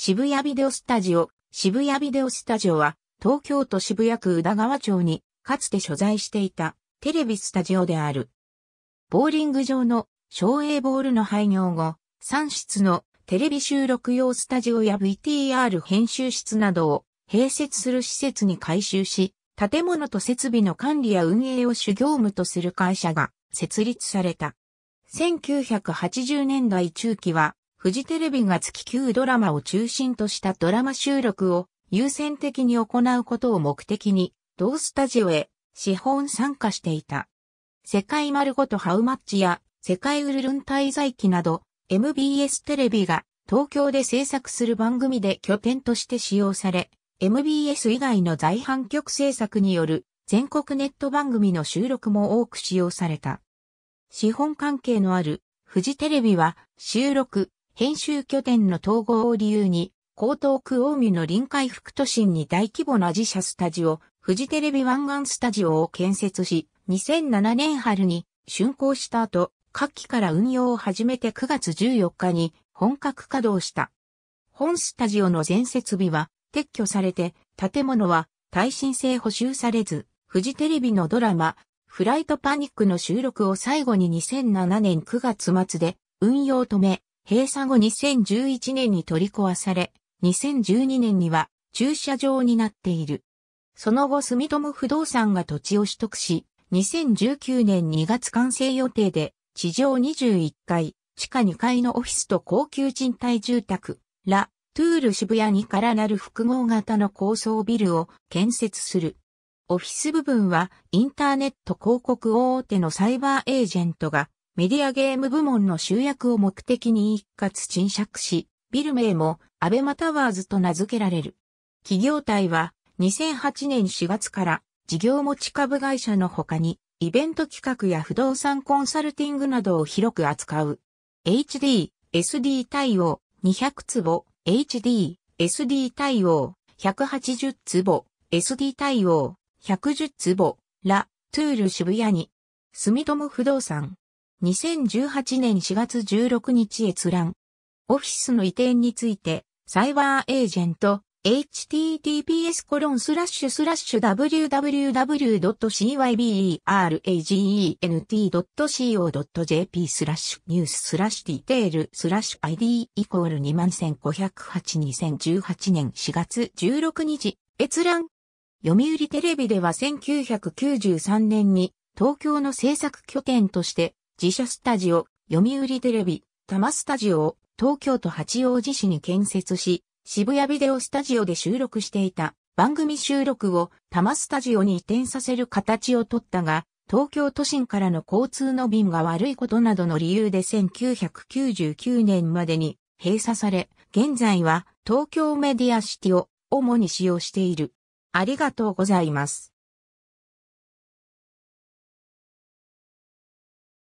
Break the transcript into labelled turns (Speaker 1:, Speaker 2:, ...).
Speaker 1: 渋谷ビデオスタジオ。渋谷ビデオスタジオは、東京都渋谷区宇田川町に、かつて所在していた、テレビスタジオである。ボーリング場の、省営ボールの廃業後、3室のテレビ収録用スタジオや VTR 編集室などを、併設する施設に改修し、建物と設備の管理や運営を主業務とする会社が設立された。1980年代中期はフジテレビが月9ドラマを中心としたドラマ収録を優先的に行うことを目的に、同スタジオへ資本参加していた。世界丸ごとハウマッチや世界ウルルン滞在記など MBS テレビが東京で制作する番組で拠点として使用され、MBS 以外の在阪局制作による全国ネット番組の収録も多く使用された。資本関係のあるフジテレビは収録、編集拠点の統合を理由に、江東区大見の臨海副都心に大規模な自社スタジオ、フジテレビ湾岸スタジオを建設し、2007年春に竣工した後、夏季から運用を始めて9月14日に本格稼働した。本スタジオの全設備は撤去されて、建物は耐震性補修されず、フジテレビのドラマ、フライトパニックの収録を最後に2007年9月末で運用止め、閉鎖後2011年に取り壊され、2012年には駐車場になっている。その後住友不動産が土地を取得し、2019年2月完成予定で、地上21階、地下2階のオフィスと高級賃貸住宅、ラ・トゥール渋谷にからなる複合型の高層ビルを建設する。オフィス部分はインターネット広告大手のサイバーエージェントがメディアゲーム部門の集約を目的に一括沈借し、ビル名もアベマタワーズと名付けられる。企業体は2008年4月から事業持ち株会社の他にイベント企画や不動産コンサルティングなどを広く扱う。HD、SD 対応200坪、HD、SD 対応180坪、SD 対応110坪、ラ、トゥール渋谷に、住友不動産、2018年4月16日閲覧。オフィスの移転について、サイバーエージェント、https コロンスラッシュスラッシュ www.cyberagent.co.jp スラッシュニューススラッシュディテールスラッシュ ID イコール215082018年4月16日閲覧読売テレビでは1993年に東京の制作拠点として自社スタジオ、読売テレビ、多摩スタジオを東京都八王子市に建設し、渋谷ビデオスタジオで収録していた番組収録を多摩スタジオに移転させる形をとったが、東京都心からの交通の便が悪いことなどの理由で1999年までに閉鎖され、現在は東京メディアシティを主に使用している。ありがとうございます。